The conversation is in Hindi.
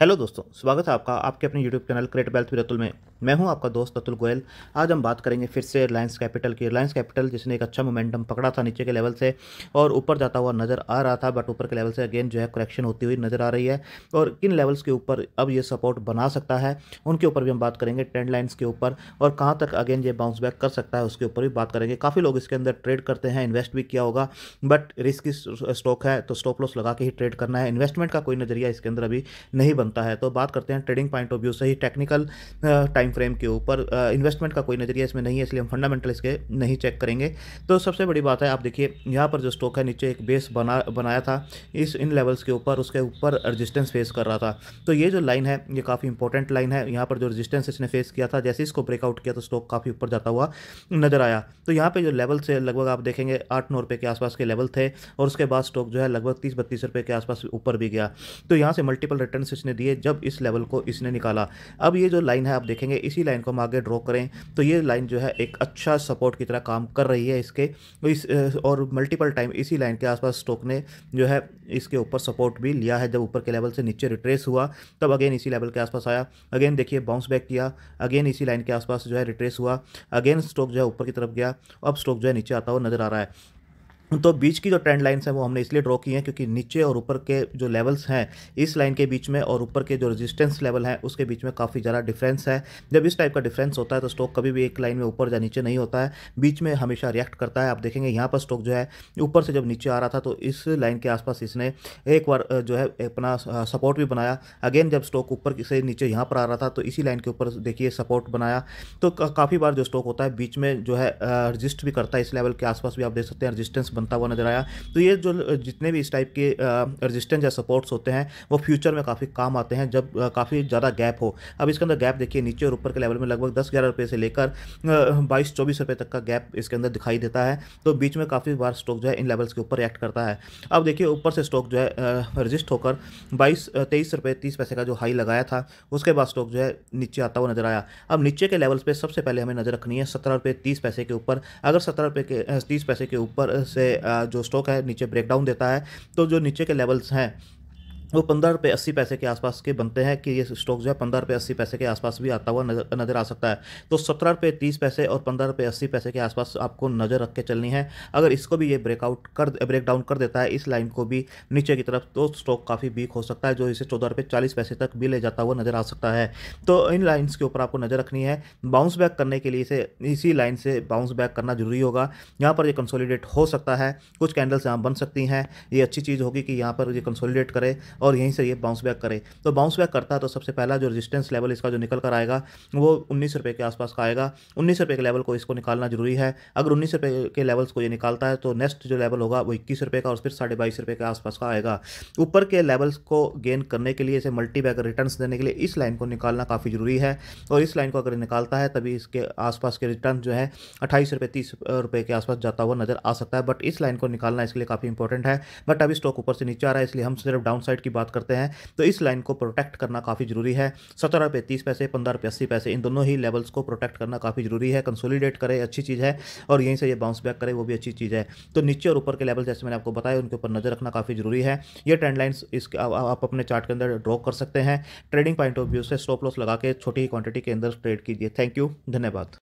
हेलो दोस्तों स्वागत है आपका आपके अपने YouTube channel create wealth with Atul में मैं हूं आपका दोस्त अतुल गोयल आज हम बात करेंगे फिर से रिलायंस कैपिटल की रिलायंस कैपिटल जिसने एक अच्छा मोमेंटम पकड़ा था नीचे के लेवल से और ऊपर जाता हुआ नज़र आ रहा था बट ऊपर के लेवल से अगेन जो है करेक्शन होती हुई नज़र आ रही है और किन लेवल्स के ऊपर अब ये सपोर्ट बना सकता है उनके ऊपर भी हम बात करेंगे ट्रेंड लाइन्स के ऊपर और कहाँ तक अगेन ये बाउंस बैक कर सकता है उसके ऊपर भी बात करेंगे काफ़ी लोग इसके अंदर ट्रेड करते हैं इन्वेस्ट भी किया होगा बट रिस्क स्टॉक है तो स्टॉप लॉस लगा के ही ट्रेड करना है इन्वेस्टमेंट का कोई नज़रिया इसके अंदर अभी नहीं बनता है तो बात करते हैं ट्रेडिंग पॉइंट ऑफ व्यू से ही टेक्निकल टाइम फ्रेम के ऊपर इन्वेस्टमेंट का कोई नज़रिया इसमें नहीं है इसलिए हम फंडामेंटल इसके नहीं चेक करेंगे तो सबसे बड़ी बात है आप देखिए यहाँ पर जो स्टॉक है नीचे एक बेस बना बनाया था इस इन लेवल्स के ऊपर उसके ऊपर रजिस्टेंस फेस कर रहा था तो ये जो लाइन है ये काफ़ी इंपॉर्टेंट लाइन है यहाँ पर जो रजिस्टेंस इसने फेस किया था जैसे इसको ब्रेकआउट किया तो स्टॉक काफ़ी ऊपर जाता हुआ नजर आया तो यहाँ पर जो लेवल से लगभग आप देखेंगे आठ नौ रुपये के आसपास के लेवल थे और उसके बाद स्टॉक जो है लगभग तीस बत्तीस रुपये के आसपास ऊपर भी गया तो यहाँ से मल्टीपल रिटर्न इसने इसने दिए जब इस लेवल को इसने निकाला अब ये जो लाइन है आप देखेंगे इसी लाइन को हम आगे ड्रॉ करें तो ये लाइन जो है एक अच्छा सपोर्ट की तरह काम कर रही है इसके तो इस और मल्टीपल टाइम इसी लाइन के आसपास स्टॉक ने जो है इसके ऊपर सपोर्ट भी लिया है जब ऊपर के लेवल से नीचे रिट्रेस हुआ तब अगेन इसी लेवल के आसपास आया अगेन देखिए बाउंस बैक किया अगेन इसी लाइन के आसपास जो है रिट्रेस हुआ अगेन स्टॉक जो है ऊपर की तरफ गया अब स्टॉक जो है नीचे आता हुआ नजर आ रहा है तो बीच की जो ट्रेंड लाइन्स हैं वो हमने इसलिए ड्रॉ की हैं क्योंकि नीचे और ऊपर के जो लेवल्स हैं इस लाइन के बीच में और ऊपर के जो रेजिस्टेंस लेवल हैं उसके बीच में काफ़ी ज़्यादा डिफरेंस है जब इस टाइप का डिफरेंस होता है तो स्टॉक कभी भी एक लाइन में ऊपर या नीचे नहीं होता है बीच में हमेशा रिएक्ट करता है आप देखेंगे यहाँ पर स्टॉक जो है ऊपर से जब नीचे आ रहा था तो इस लाइन के आसपास इसने एक बार जो है अपना सपोर्ट भी बनाया अगेन जब स्टॉक ऊपर से नीचे यहाँ पर आ रहा था तो इसी लाइन के ऊपर देखिए सपोर्ट बनाया तो काफ़ी बार जो स्टॉक होता है बीच में जो है रजिस्ट भी करता है इस लेवल के आसपास भी आप देख सकते हैं रजिस्टेंस बनता हुआ नजर आया तो ये जो जितने भी इस टाइप के रजिस्टेंस या सपोर्ट्स होते हैं वो फ्यूचर में काफ़ी काम आते हैं जब काफ़ी ज़्यादा गैप हो अब इसके अंदर गैप देखिए नीचे और ऊपर के लेवल में लगभग दस ग्यारह रुपये से लेकर बाईस चौबीस रुपये तक का गैप इसके अंदर दिखाई देता है तो बीच में काफ़ी बार स्टॉक जो है इन लेवल्स के ऊपर रिएक्ट करता है अब देखिए ऊपर से स्टॉक जो है रजिस्ट होकर बाईस तेईस रुपये तीस पैसे का जो हाई लगाया था उसके बाद स्टॉक जो है नीचे आता हुआ नजर आया अब नीचे के लेवल्स पे सबसे पहले हमें नज़र रखनी है सत्रह रुपये तीस पैसे के ऊपर अगर सत्रह रुपये के तीस पैसे के ऊपर से जो स्टॉक है नीचे ब्रेकडाउन देता है तो जो नीचे के लेवल्स हैं वो पंद्रह रुपये अस्सी पैसे के आसपास के बनते हैं कि ये स्टॉक जो है पंद्रह रुपये अस्सी पैसे के आसपास भी आता हुआ नजर नज़र आ सकता है तो सत्रह रुपये तीस पैसे और पंद्रह रुपये अस्सी पैसे के आसपास आपको नज़र रख के चलनी है अगर इसको भी ये ब्रेकआउट कर ब्रेक डाउन कर देता है इस लाइन को भी नीचे की तरफ तो स्टॉक काफ़ी वीक हो सकता है जो इसे चौदह रुपये चालीस पैसे तक भी ले जाता हुआ नज़र आ सकता है तो इन लाइन्स के ऊपर आपको नज़र रखनी है बाउंस बैक करने के लिए इसे इसी लाइन से बाउंस बैक करना जरूरी होगा यहाँ पर ये कंसोलीडेट हो सकता है कुछ कैंडल्स यहाँ बन सकती हैं ये अच्छी चीज़ होगी कि यहाँ पर ये कंसोलीडेट करे और यहीं से ये बाउंस बैक करे तो बाउंस बैक करता तो सबसे पहला जो रेजिस्टेंस लेवल इसका जो निकल कर आएगा वो उन्नीस रुपये के आसपास का आएगा उन्नीस रुपये के लेवल को इसको निकालना जरूरी है अगर उन्नीस रुपये के लेवल्स को ये निकालता है तो नेक्स्ट जो लेवल होगा वो इक्कीस रुपये का और फिर साढ़े बाईस रुपये के आसपास का आएगा ऊपर के लेवल्स को गेन करने के लिए इसे मल्टी बैगर रिटर्न देने के लिए इस लाइन को निकालना काफ़ी ज़रूरी है और इस लाइन को अगर निकालता है तभी इसके आसपास के रिटर्न जो है अट्ठाईस रुपये तीस रुपये के आसपास जाता हुआ नजर आ सकता है बट इस लाइन को निकालना इसके लिए काफ़ी इंपॉर्टेंट है बट अभी स्टॉक ऊपर से नीचे आ रहा है इसलिए हम सिर्फ डाउन साइड की बात करते हैं तो इस लाइन को प्रोटेक्ट करना काफ़ी ज़रूरी है सत्रह रुपये तीस पैसे पंद्रह रुपये अस्सी पैसे इन दोनों ही लेवल्स को प्रोटेक्ट करना काफ़ी ज़रूरी है कंसोलिडेट करें अच्छी चीज़ है और यहीं से ये बाउंस बैक करें वो भी अच्छी चीज़ है तो नीचे और ऊपर के लेवल जैसे मैंने आपको बताया उनके ऊपर नज़र रखना काफ़ी ज़रूरी है ये ट्रेंड लाइन्स इसके आप अपने चार्ट के अंदर ड्रॉ कर सकते हैं ट्रेडिंग पॉइंट ऑफ व्यू से स्टॉप लॉस लगा के छोटी क्वांटिटी के अंदर ट्रेड कीजिए थैंक यू धन्यवाद